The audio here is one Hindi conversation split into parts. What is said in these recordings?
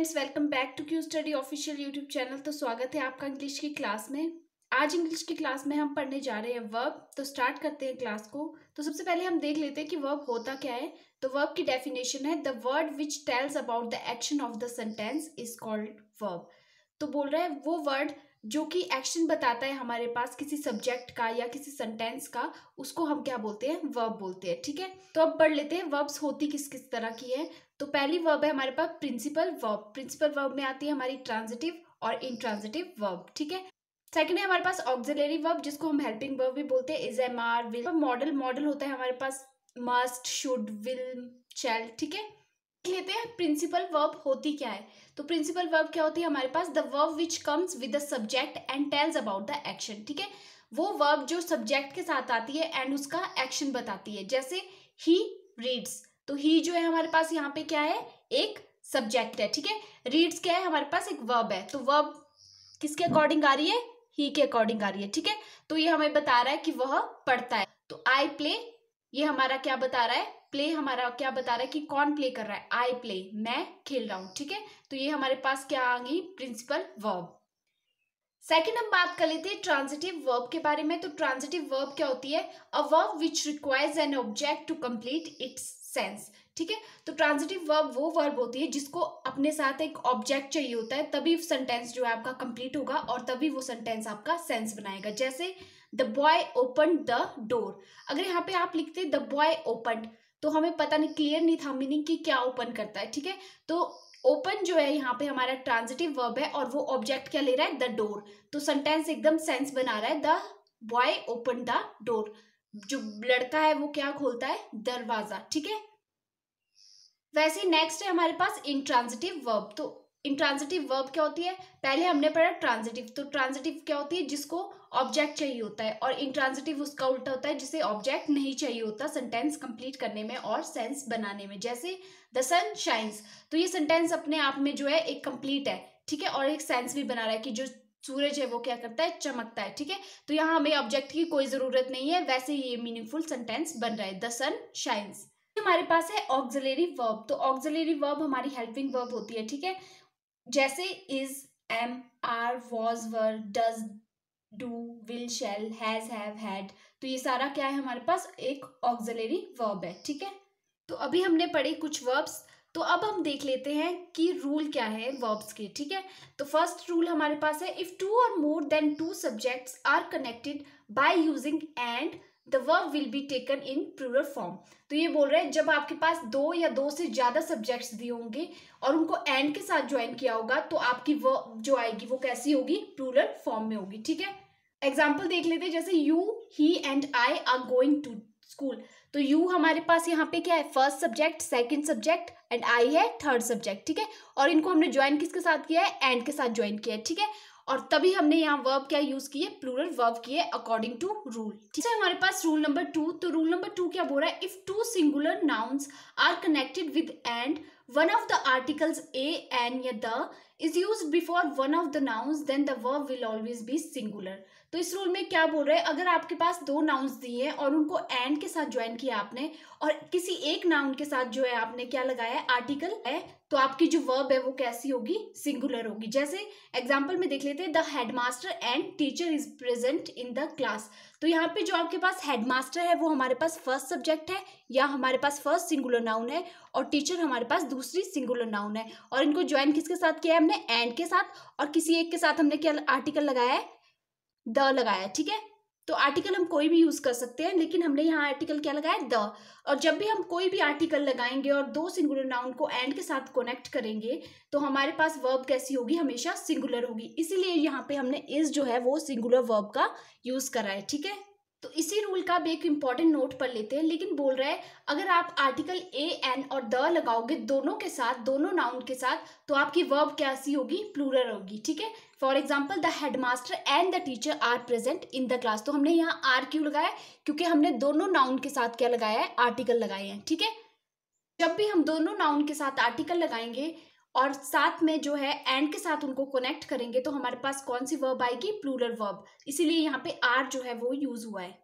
friends welcome back to Q study official YouTube channel तो स्वागत है आपका इंग्लिश की क्लास में आज इंग्लिश की क्लास में हम पढ़ने जा रहे हैं वर्ब तो स्टार्ट करते हैं क्लास को तो सबसे पहले हम देख लेते हैं कि वर्ब होता क्या है तो वर्ब की डेफिनेशन है the word which tells about the action of the sentence is called verb तो बोल रहा है वो वर्ड जो कि एक्शन बताता है हमारे पास किसी सब्जेक्ट का या किसी सेंटेंस का उसको हम क्या बोलते हैं वर्ब बोलते हैं ठीक है तो अब पढ़ लेते हैं वर्ब्स होती किस किस तरह की है तो पहली वर्ब है हमारे पास प्रिंसिपल वर्ब प्रिंसिपल वर्ब में आती है हमारी ट्रांजिटिव और इंट्रांजिटिव वर्ब ठीक है सेकंड है हमारे पास ऑक्सिलरी वर्ब जिसको हम हेल्पिंग वर्ब भी बोलते हैं is am are will model model होता है हमारे पास मस्ट शुड विल चैल ठीक है लेते हैं प्रिंसिपल वर्ब होती क्या है तो प्रिंसिपल वर्ब क्या होती है हमारे पास the verb which comes with the subject and tells about the action ठीक है वो वर्ब जो सब्जेक्ट के साथ आती है एंड उसका एक्शन बताती है जैसे ही रीड्स तो ही जो है हमारे पास यहाँ पे क्या है एक सब्जेक्ट है ठीक है रीड्स क्या है हमारे पास एक वर्ब है तो वर्ब किसके अकॉर्डिंग आ रही है ही के अकॉर्डिंग आ रही है ठीक है तो ये हमें बता रहा है कि वह पढ़ता है तो आई प्ले ये हमारा क्या बता रहा है प्ले हमारा क्या बता रहा है कि कौन प्ले कर रहा है आई प्ले मैं खेल रहा हूं ठीक है तो ये हमारे पास क्या आ गई प्रिंसिपल वर्ब सेकेंड हम बात कर लेते हैं ट्रांजिटिव वर्ब के बारे में तो ट्रांजिटिव वर्ब क्या होती है a verb which requires an object to complete its sense ठीक है तो ट्रांजिटिव वर्ब वो वर्ब होती है जिसको अपने साथ एक ऑब्जेक्ट चाहिए होता है तभी सेंटेंस जो है आपका कंप्लीट होगा और तभी वो सेंटेंस आपका सेंस बनाएगा जैसे the boy open the door अगर यहाँ पे आप लिखते द बॉय ओपन तो हमें पता नहीं क्लियर नहीं था मीनिंग कि क्या ओपन करता है ठीक है तो ओपन जो है यहाँ पे हमारा ट्रांजिटिव वर्ब है और वो ऑब्जेक्ट क्या ले रहा है द डोर तो सेंटेंस एकदम सेंस बना रहा है the boy open the door जो लड़का है वो क्या खोलता है दरवाजा ठीक है वैसे नेक्स्ट है हमारे पास इंट्रांजिटिव वर्ब तो इंट्रांजिटिव वर्ब क्या होती है पहले हमने पढ़ा ट्रांजिटिव तो ट्रांजिटिव क्या होती है जिसको ऑब्जेक्ट चाहिए होता है और इंट्रांजिटिव उसका उल्टा होता है जिसे ऑब्जेक्ट नहीं चाहिए होता सेंटेंस कंप्लीट करने में और सेंस बनाने में जैसे द सन शाइन्स तो ये सेंटेंस अपने आप में जो है एक कंप्लीट है ठीक है और एक सेंस भी बना रहा है कि जो सूरज है वो क्या करता है चमकता है ठीक है तो यहाँ हमें ऑब्जेक्ट की कोई ज़रूरत नहीं है वैसे ये मीनिंगफुल सेंटेंस बन रहा है द सन शाइन्स हमारे पास है ऑक्सिलरी वर्ब तो ऑक्सिलरी वर्ब हमारी हेल्पिंग वर्ब होती है ठीक है जैसे is am are was were does do will shall has have had तो ये सारा क्या है हमारे पास एक ऑक्सिलरी वर्ब है ठीक है तो अभी हमने पढ़े कुछ वर्ब्स तो अब हम देख लेते हैं कि रूल क्या है वर्ब्स के ठीक है तो फर्स्ट रूल हमारे पास है if two or more than two subjects are connected by using and the verb will be taken in plural form तो ये बोल रहा है जब आपके पास दो या दो से ज़्यादा सब्जेक्ट्स दिए होंगे और उनको एंड के साथ ज्वाइन किया होगा तो आपकी वर्ब जो आएगी वो कैसी होगी प्लूरल फॉर्म में होगी ठीक है एग्जाम्पल देख लेते हैं जैसे you he and I are going to school तो यू हमारे पास यहाँ पे क्या है first subject second subject and I है थर्ड सब्जेक्ट ठीक है और इनको हमने ज्वाइन किसके साथ किया है एंड के साथ ज्वाइन किया है ठीक है और तभी हमने यहाँ वर्ब क्या यूज किए प्लूरल वर्ब किए अकॉर्डिंग टू रूल ठीक है हमारे पास रूल नंबर टू तो रूल नंबर टू क्या बोल रहा है if two singular nouns are connected with and one of the articles a an या the is used before one of the nouns then the verb will always be singular तो इस रूल में क्या बोल रहे हैं अगर आपके पास दो नाउन्स दिए हैं और उनको एंड के साथ ज्वाइन किया आपने और किसी एक नाउन के साथ जो है आपने क्या लगाया है आर्टिकल है तो आपकी जो वर्ब है वो कैसी होगी सिंगुलर होगी जैसे एग्जाम्पल में देख लेते हैं the headmaster and teacher is present in the class तो यहाँ पे जो आपके पास हेडमास्टर है वो हमारे पास फर्स्ट सब्जेक्ट है या हमारे पास फर्स्ट सिंगुलर नाउन है और टीचर हमारे पास दूसरी सिंगुलर नाउन है और इनको ज्वाइन किसके साथ किया है हमने एंड के साथ और किसी एक के साथ हमने क्या आर्टिकल लगाया है द लगाया ठीक है तो आर्टिकल हम कोई भी यूज कर सकते हैं लेकिन हमने यहाँ आर्टिकल क्या लगाया द और जब भी हम कोई भी आर्टिकल लगाएंगे और दो सिंगुलर नाउन को एंड के साथ कनेक्ट करेंगे तो हमारे पास वर्ब कैसी होगी हमेशा सिंगुलर होगी इसीलिए यहाँ पे हमने इस जो है वो सिंगुलर वर्ब का यूज करा है ठीक है तो इसी रूल का भी एक इम्पॉर्टेंट नोट पढ़ लेते हैं लेकिन बोल रहा है अगर आप आर्टिकल ए एन और द लगाओगे दोनों के साथ दोनों नाउन के साथ तो आपकी वर्ब कैसी होगी प्लूरल होगी ठीक है for example the headmaster and the teacher are present in the class तो हमने यहाँ आर क्यों लगाया क्योंकि हमने दोनों नाउन के साथ क्या लगाया है आर्टिकल लगाए हैं ठीक है जब भी हम दोनों नाउन के साथ आर्टिकल लगाएंगे और साथ में जो है एंड के साथ उनको कनेक्ट करेंगे तो हमारे पास कौन सी वर्ब आएगी प्लूरल वर्ब इसीलिए यहाँ पे आर जो है वो यूज हुआ है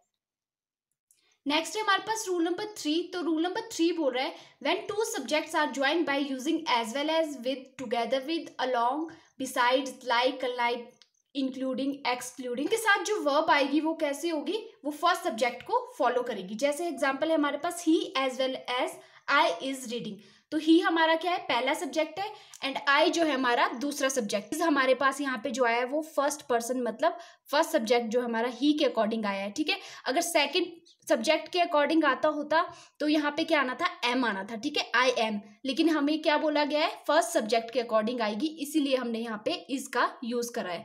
नेक्स्ट है हमारे पास रूल नंबर थ्री तो रूल नंबर थ्री बोल रहा है when two subjects are join by using as well as with together with along besides like like including excluding के साथ जो वर्ब आएगी वो कैसे होगी वो फर्स्ट सब्जेक्ट को फॉलो करेगी जैसे एग्जाम्पल है हमारे पास he as well as I is reading तो ही हमारा क्या है पहला सब्जेक्ट है एंड आई जो है हमारा दूसरा सब्जेक्ट हमारे पास यहाँ पे जो आया है वो फर्स्ट पर्सन मतलब फर्स्ट सब्जेक्ट जो हमारा ही के अकॉर्डिंग आया है ठीक है अगर सेकेंड सब्जेक्ट के अकॉर्डिंग आता होता तो यहाँ पे क्या आना था एम आना था ठीक है आई एम लेकिन हमें क्या बोला गया है फर्स्ट सब्जेक्ट के अकॉर्डिंग आएगी इसीलिए हमने यहाँ पे इसका यूज करा है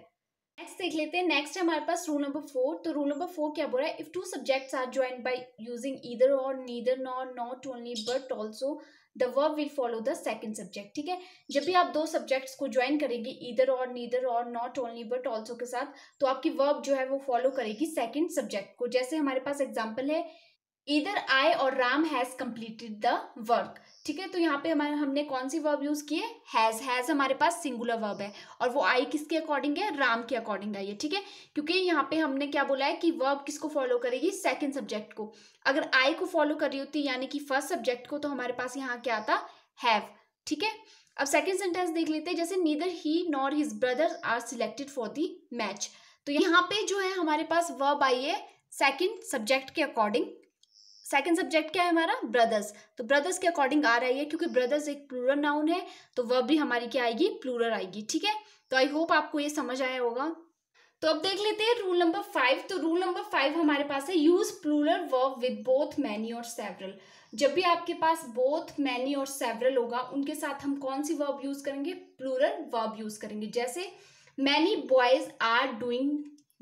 नेक्स्ट देख लेते हैं नेक्स्ट है हमारे पास रूल नंबर फोर तो रूल नंबर फोर क्या बोल रहा है if two subjects are join by using either or neither nor not only but also the verb will follow the second subject ठीक है जब भी आप दो सब्जेक्ट्स को ज्वाइन करेंगे इधर और नीदर और नॉट ओनली बट ऑल्सो के साथ तो आपकी वर्ब जो है वो फॉलो करेगी सेकेंड सब्जेक्ट को जैसे हमारे पास एग्जाम्पल है either I or Ram has completed the work ठीक है तो यहाँ पे हमारे हमने कौन सी वर्ब यूज की हैज हैज हमारे पास सिंगुलर वर्ब है और वो आई किसके अकॉर्डिंग है राम के अकॉर्डिंग आई है ठीक है क्योंकि यहाँ पे हमने क्या बोला है कि वर्ब किसको फॉलो करेगी सेकंड सब्जेक्ट को अगर आई को फॉलो कर रही होती यानी कि फर्स्ट सब्जेक्ट को तो हमारे पास यहाँ क्या आता हैव ठीक है अब सेकेंड सेंटेंस देख लेते हैं जैसे neither he nor his brother are selected for the match तो यहाँ पे जो है हमारे पास वर्ब आई है सेकेंड सब्जेक्ट के अकॉर्डिंग सेकेंड सब्जेक्ट क्या है हमारा ब्रदर्स तो ब्रदर्स के अकॉर्डिंग आ रही है क्योंकि ब्रदर्स एक प्लूरल नाउन है तो वह भी हमारी क्या आएगी प्लूरल आएगी ठीक है तो आई होप आपको ये समझ आया होगा तो अब देख लेते हैं रूल नंबर फाइव तो रूल नंबर फाइव हमारे पास है use plural verb with both many और सेवरल जब भी आपके पास बोथ मैनी और सेवरल होगा उनके साथ हम कौन सी वर्ब यूज करेंगे प्लूरल वर्ब यूज करेंगे जैसे many boys are doing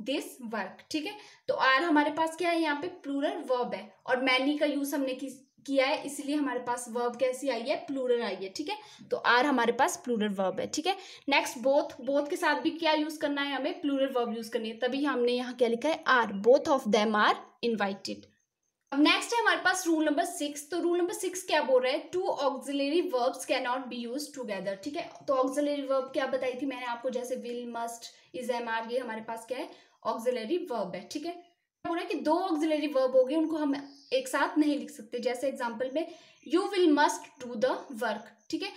this work ठीक है तो आर हमारे पास क्या है यहाँ पे प्लूरल वर्ब है और मैनी का यूज हमने किस किया है इसलिए हमारे पास वर्ब कैसी आई है प्लूरल आई है ठीक है तो आर हमारे पास प्लूरल वर्ब है ठीक है नेक्स्ट बोथ बोथ के साथ भी क्या यूज करना है हमें प्लूरल वर्ब यूज करनी है तभी हमने यहाँ क्या लिखा है are both of them are invited अब नेक्स्ट है हमारे पास रूल नंबर सिक्स तो रूल नंबर सिक्स क्या बोल रहा है two auxiliary verbs can not be use together ठीक है तो ऑक्सिलरी वर्ब क्या बताई थी मैंने आपको जैसे will must is am are ये हमारे पास क्या है ऑक्सिलरी वर्ब है ठीक है बोल रहा है कि दो ऑक्सिलरी वर्ब हो गए उनको हम एक साथ नहीं लिख सकते जैसे एग्जाम्पल में you will must do the work ठीक है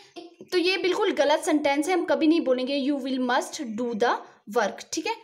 तो ये बिल्कुल गलत सेंटेंस है हम कभी नहीं बोलेंगे you will must do the work ठीक है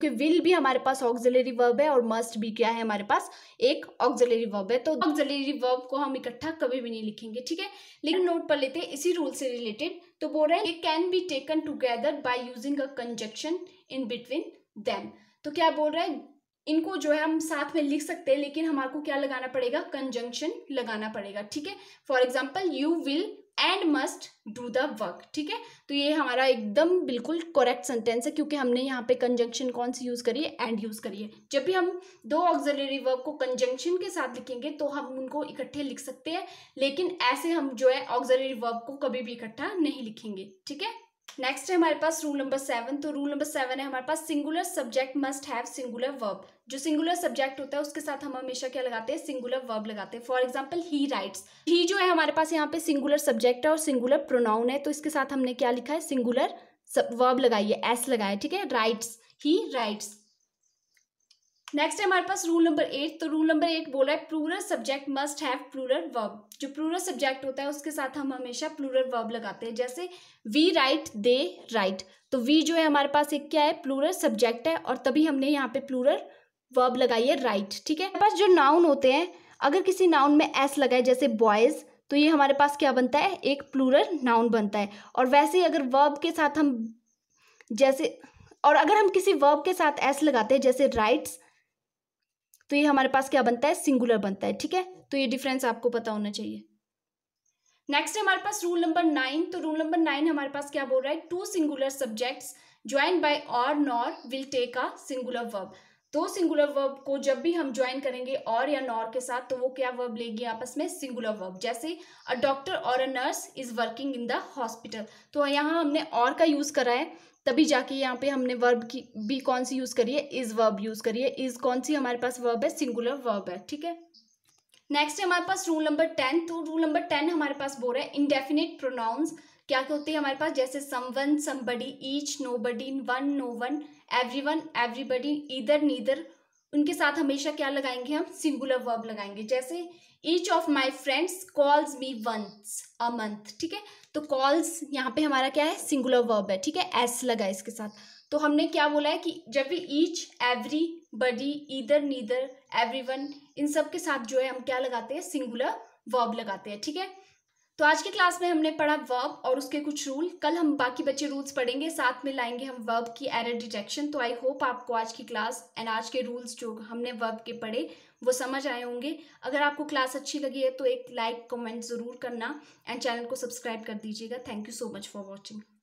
कि विल भी हमारे पास ऑक्सिलरी वर्ब है और मस्ट भी क्या है हमारे पास एक ऑक्जलरी वर्ब है तो ऑक्जलरी वर्ब को हम इकट्ठा कभी भी नहीं लिखेंगे ठीक है लेकिन नोट पर लेते हैं इसी रूल से रिलेटेड तो बोल रहे हैं it can be taken together by using a conjunction in between them तो क्या बोल रहे हैं इनको जो है हम साथ में लिख सकते हैं लेकिन हमारे को क्या लगाना पड़ेगा कंजंक्शन लगाना पड़ेगा ठीक है for example you will and must do the work ठीक है तो ये हमारा एकदम बिल्कुल करेक्ट सेंटेंस है क्योंकि हमने यहाँ पे कंजंक्शन कौन सी यूज़ करी है एंड यूज़ करी है जब भी हम दो ऑक्सिलरी वर्क को कंजंक्शन के साथ लिखेंगे तो हम उनको इकट्ठे लिख सकते हैं लेकिन ऐसे हम जो है ऑक्सिलरी वर्क को कभी भी इकट्ठा नहीं लिखेंगे ठीक है नेक्स्ट है हमारे पास रूल नंबर सेवन तो रूल नंबर सेवन है हमारे पास singular subject must have singular verb जो सिंगुलर सब्जेक्ट होता है उसके साथ हम हमेशा क्या लगाते हैं सिंगुलर वर्ब लगाते हैं for example he writes he जो है हमारे पास यहाँ पे सिंगुलर सब्जेक्ट है और सिंगुलर प्रोनाउन है तो इसके साथ हमने क्या लिखा है सिंगुलर वर्ब लगाई है एस लगाया ठीक है राइट्स ही राइट्स नेक्स्ट है हमारे पास रूल नंबर एट तो रूल नंबर एट बोला है plural subject must have plural verb जो प्लूरल सब्जेक्ट होता है उसके साथ हम हमेशा प्लूरल वर्ब लगाते हैं जैसे वी राइट दे राइट तो वी जो है हमारे पास एक क्या है प्लूरल सब्जेक्ट है और तभी हमने यहाँ पे प्लूरल वर्ब लगाई है राइट ठीक है हमारे पास जो नाउन होते हैं अगर किसी नाउन में एस लगाए जैसे बॉयज़ तो ये हमारे पास क्या बनता है एक प्लूरल नाउन बनता है और वैसे ही अगर वर्ब के साथ हम जैसे और अगर हम किसी वर्ब के साथ एस लगाते हैं जैसे राइट्स तो ये हमारे पास क्या बनता है सिंगुलर बनता है ठीक है तो ये डिफरेंस आपको पता होना चाहिए नेक्स्ट है हमारे पास रूल नंबर नाइन तो रूल नंबर नाइन हमारे पास क्या बोल रहा है two singular subjects join by or nor will take a singular verb दो सिंगुलर वर्ब को जब भी हम ज्वाइन करेंगे और या नॉर के साथ तो वो क्या वर्ब लेगी आपस में सिंगुलर वर्ब जैसे a doctor or a nurse is working in the hospital तो यहाँ हमने और का यूज करा है तभी जाके यहाँ पे हमने वर्ब की भी कौन सी यूज़ करी है इज़ वर्ब यूज़ करी है इज़ कौन सी हमारे पास वर्ब है सिंगुलर वर्ब है ठीक है नेक्स्ट है हमारे पास रूल नंबर टेन तो रूल नंबर टेन हमारे पास बोल रहा है इनडेफिनेट प्रोनाउंस क्या क्या होते हैं हमारे पास जैसे someone somebody each nobody one no one everyone everybody either neither उनके साथ हमेशा क्या लगाएंगे हम सिंगुलर वर्ब लगाएंगे जैसे each of my friends calls me once a month ठीक है तो कॉल्स यहाँ पे हमारा क्या है सिंगुलर वर्ब है ठीक है एस लगा इसके साथ तो हमने क्या बोला है कि जब भी each everybody either neither every इन सब के साथ जो है हम क्या लगाते हैं सिंगुलर वर्ब लगाते हैं ठीक है तो आज की क्लास में हमने पढ़ा वर्ब और उसके कुछ रूल कल हम बाकी बच्चे रूल्स पढ़ेंगे साथ में लाएंगे हम वर्ब की एरर डिटेक्शन तो आई होप आपको आज की क्लास एंड आज के रूल्स जो हमने वर्ब के पढ़े वो समझ आए होंगे अगर आपको क्लास अच्छी लगी है तो एक लाइक कमेंट ज़रूर करना एंड चैनल को सब्सक्राइब कर दीजिएगा thank you so much for watching